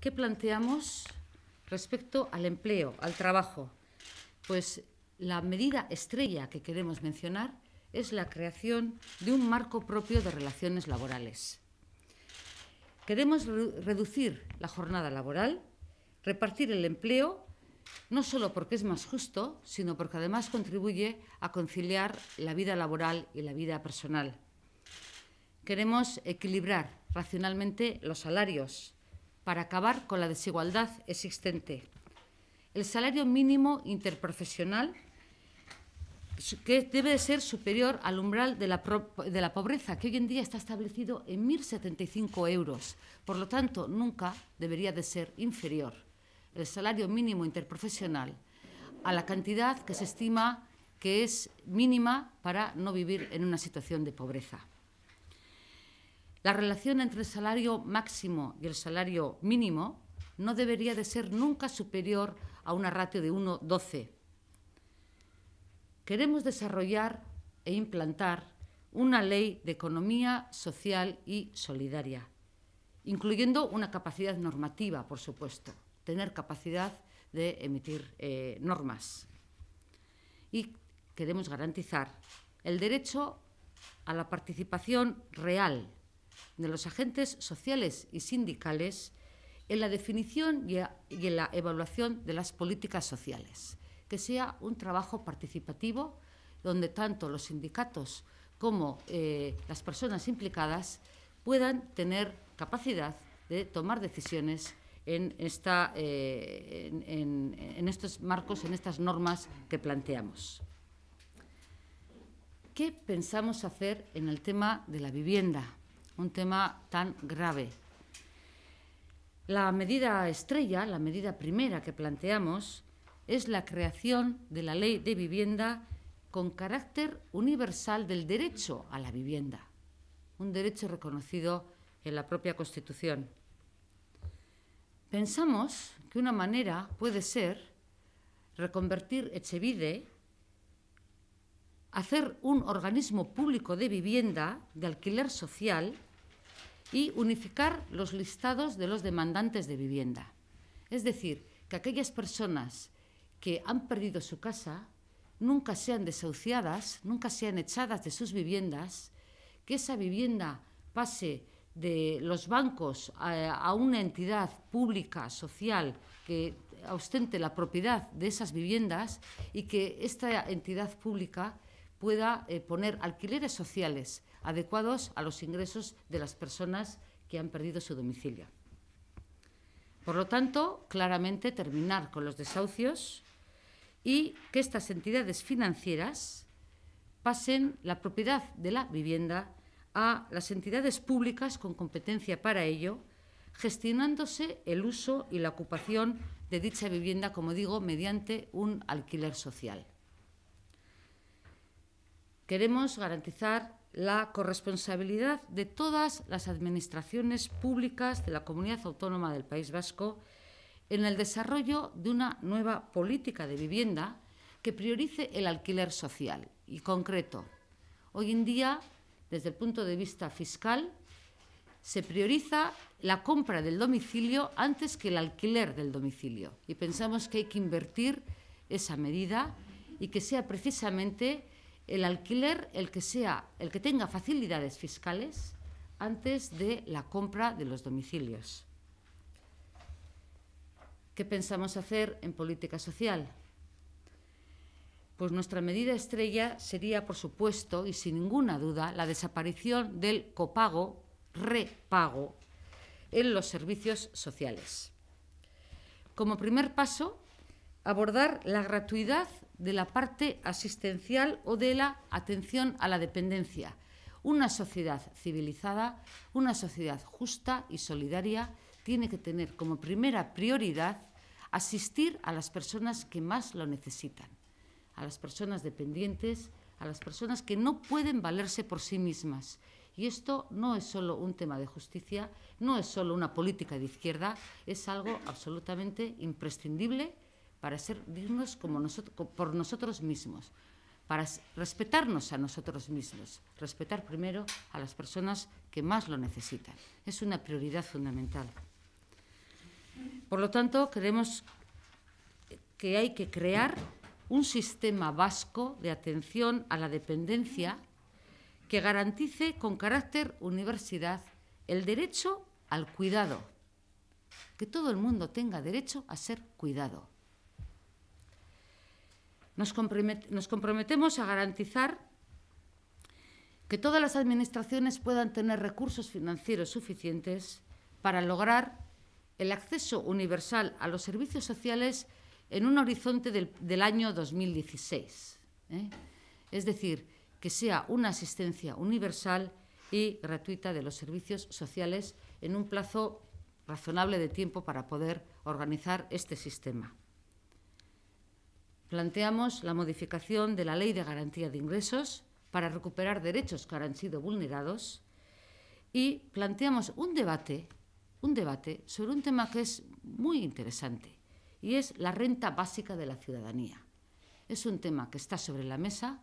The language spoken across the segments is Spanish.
¿Qué planteamos respecto al empleo, al trabajo? Pues la medida estrella que queremos mencionar es la creación de un marco propio de relaciones laborales. Queremos reducir la jornada laboral, repartir el empleo, no solo porque es más justo, sino porque además contribuye a conciliar la vida laboral y la vida personal. Queremos equilibrar racionalmente los salarios, para acabar con la desigualdad existente. El salario mínimo interprofesional que debe ser superior al umbral de la, pobreza, que hoy en día está establecido en 1.075 euros. Por lo tanto, nunca debería de ser inferior el salario mínimo interprofesional a la cantidad que se estima que es mínima para no vivir en una situación de pobreza. La relación entre el salario máximo y el salario mínimo no debería de ser nunca superior a una ratio de 1,12. Queremos desarrollar e implantar una ley de economía social y solidaria, incluyendo una capacidad normativa, por supuesto, tener capacidad de emitir eh, normas. Y queremos garantizar el derecho a la participación real de los agentes sociales y sindicales en la definición y, en la evaluación de las políticas sociales, que sea un trabajo participativo donde tanto los sindicatos como eh, las personas implicadas puedan tener capacidad de tomar decisiones eh, en, estos marcos, en estas normas que planteamos. ¿Qué pensamos hacer en el tema de la vivienda? un tema tan grave. La medida estrella, la medida primera que planteamos, es la creación de la ley de vivienda con carácter universal del derecho a la vivienda, un derecho reconocido en la propia Constitución. Pensamos que una manera puede ser reconvertir Echevide, hacer un organismo público de vivienda, de alquiler social, y unificar los listados de los demandantes de vivienda. Es decir, que aquellas personas que han perdido su casa nunca sean desahuciadas, nunca sean echadas de sus viviendas, que esa vivienda pase de los bancos eh, a, una entidad pública, social, que ostente la propiedad de esas viviendas y que esta entidad pública pueda eh, poner alquileres sociales adecuados a los ingresos de las personas que han perdido su domicilio. Por lo tanto, claramente terminar con los desahucios y que estas entidades financieras pasen la propiedad de la vivienda a las entidades públicas con competencia para ello, gestionándose el uso y la ocupación de dicha vivienda, como digo, mediante un alquiler social. Queremos garantizar la corresponsabilidad de todas las administraciones públicas de la comunidad autónoma del País Vasco en el desarrollo de una nueva política de vivienda que priorice el alquiler social y concreto. Hoy en día, desde el punto de vista fiscal, se prioriza la compra del domicilio antes que el alquiler del domicilio y pensamos que hay que invertir esa medida y que sea precisamente el alquiler el que sea, el que tenga facilidades fiscales antes de la compra de los domicilios. ¿Qué pensamos hacer en política social? Pues nuestra medida estrella sería, por supuesto, y sin ninguna duda, la desaparición del copago, repago, en los servicios sociales. Como primer paso, abordar la gratuidad de la parte asistencial o de la atención a la dependencia. Una sociedad civilizada, una sociedad justa y solidaria tiene que tener como primera prioridad asistir a las personas que más lo necesitan, a las personas dependientes, a las personas que no pueden valerse por sí mismas. Y esto no es solo un tema de justicia, no es solo una política de izquierda, es algo absolutamente imprescindible para ser dignos como por nosotros mismos, para respetarnos a nosotros mismos, respetar primero a las personas que más lo necesitan. Es una prioridad fundamental. Por lo tanto, creemos que hay que crear un sistema vasco de atención a la dependencia que garantice con carácter universidad el derecho al cuidado, que todo el mundo tenga derecho a ser cuidado nos, comprometemos a garantizar que todas las administraciones puedan tener recursos financieros suficientes para lograr el acceso universal a los servicios sociales en un horizonte del, año 2016. ¿eh? Es decir, que sea una asistencia universal y gratuita de los servicios sociales en un plazo razonable de tiempo para poder organizar este sistema planteamos la modificación de la Ley de Garantía de Ingresos para recuperar derechos que han sido vulnerados y planteamos un debate, un debate sobre un tema que es muy interesante y es la renta básica de la ciudadanía. Es un tema que está sobre la mesa,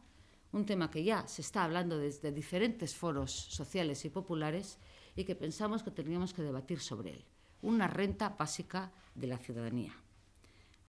un tema que ya se está hablando desde diferentes foros sociales y populares y que pensamos que teníamos que debatir sobre él, una renta básica de la ciudadanía.